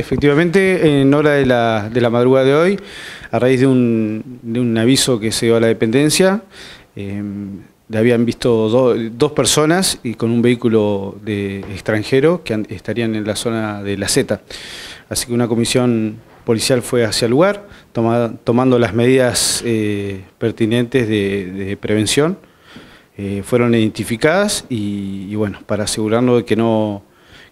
Efectivamente, en hora de la, de madrugada de hoy, a raíz de un, aviso que se dio a la dependencia, eh, habían visto dos personas y con un vehículo de extranjero que estarían en la zona de la Z. Así que una comisión policial fue hacia el lugar, tomando las medidas eh, pertinentes de, prevención. Eh, fueron identificadas y, y, bueno, para asegurarnos de que no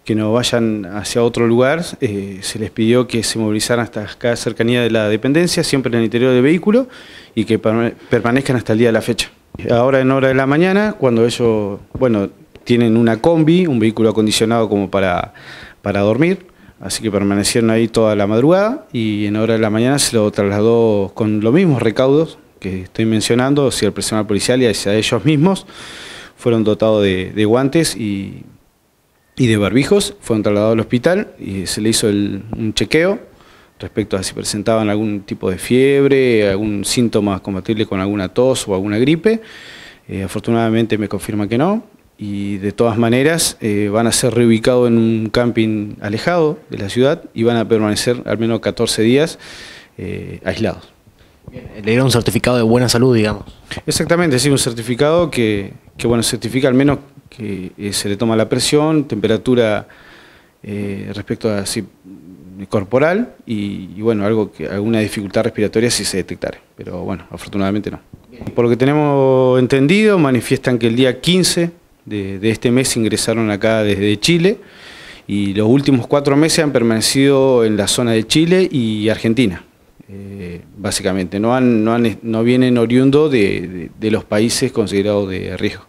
que no vayan hacia otro lugar. Eh, se les pidió que se movilizaran hasta cada cercanía de la dependencia, siempre en el interior del vehículo, y que permanezcan hasta el día de la fecha. Ahora en hora de la mañana, cuando ellos, bueno, tienen una combi, un vehículo acondicionado como para, para dormir, así que permanecieron ahí toda la madrugada y en hora de la mañana se lo trasladó con los mismos recaudos que estoy mencionando, si el personal policial y hacia ellos mismos, fueron dotados de guantes y y de barbijos, fueron trasladados al hospital y se le hizo un chequeo respecto a si presentaban algún tipo de fiebre, algún síntoma compatible con alguna tos o alguna gripe. Eh, afortunadamente me confirma que no y de todas maneras eh, van a ser reubicados en un camping alejado de la ciudad y van a permanecer al menos 14 días eh, aislados. le dieron un certificado de buena salud, digamos. Exactamente, sí, un certificado que, que bueno, certifica al menos que eh, se le toma la presión, temperatura eh, respecto a si, corporal y, bueno, algo que, alguna dificultad respiratoria si se detectara, pero bueno, afortunadamente no. Por lo que tenemos entendido, manifiestan que el día 15 de, este mes ingresaron acá desde Chile y los últimos cuatro meses han permanecido en la zona de Chile y Argentina. Eh, básicamente. No, no, vienen oriundo de los países considerados de riesgo.